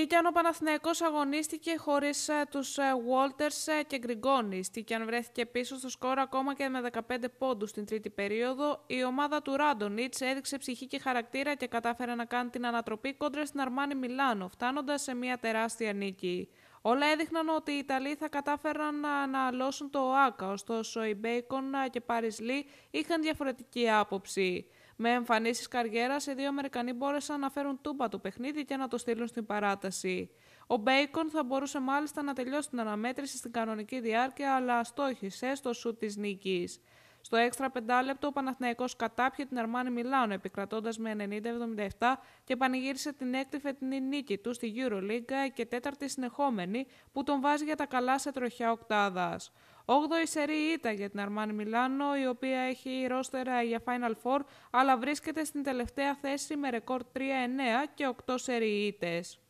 αν ο Παναθηναϊκός αγωνίστηκε χωρίς ε, τους ε, Walters ε, και Γκριγκόνης. αν βρέθηκε πίσω στο σκορ ακόμα και με 15 πόντους στην τρίτη περίοδο. Η ομάδα του Ράντονιτς έδειξε ψυχή και χαρακτήρα και κατάφερε να κάνει την ανατροπή κόντρα στην Αρμάνη Μιλάνο, φτάνοντας σε μια τεράστια νίκη. Όλα έδειχναν ότι οι Ιταλοί θα κατάφεραν να, αναλώσουν το ΟΑΚΑ, ωστόσο οι Μπέικον και Πάρις είχαν διαφορετική άποψη. Με εμφανίσεις καριέρας, οι δύο Αμερικανοί μπόρεσαν να φέρουν τούμπα το παιχνίδι και να το στείλουν στην παράταση. Ο Μπέικον θα μπορούσε μάλιστα να τελειώσει την αναμέτρηση στην κανονική διάρκεια, αλλά αστόχησε στο σουτ της νίκης. Στο έξτρα πεντάλεπτο, ο Παναθηναϊκός κατάπιε την Αρμάνη Μιλάνο, επικρατώντας με 90-77 και πανηγύρισε την έκτη φετινή νίκη του στη Euroleague και τέταρτη συνεχόμενη, που τον βάζει για τα καλά σε τροχιά οκτάδας. 8η σερή ήττα για την Αρμάνι Μιλάνο, η οποία έχει ρόστερα για Final Four, αλλά βρίσκεται στην τελευταία θέση με ρεκόρ 3-9 και 8 σερή ήττες.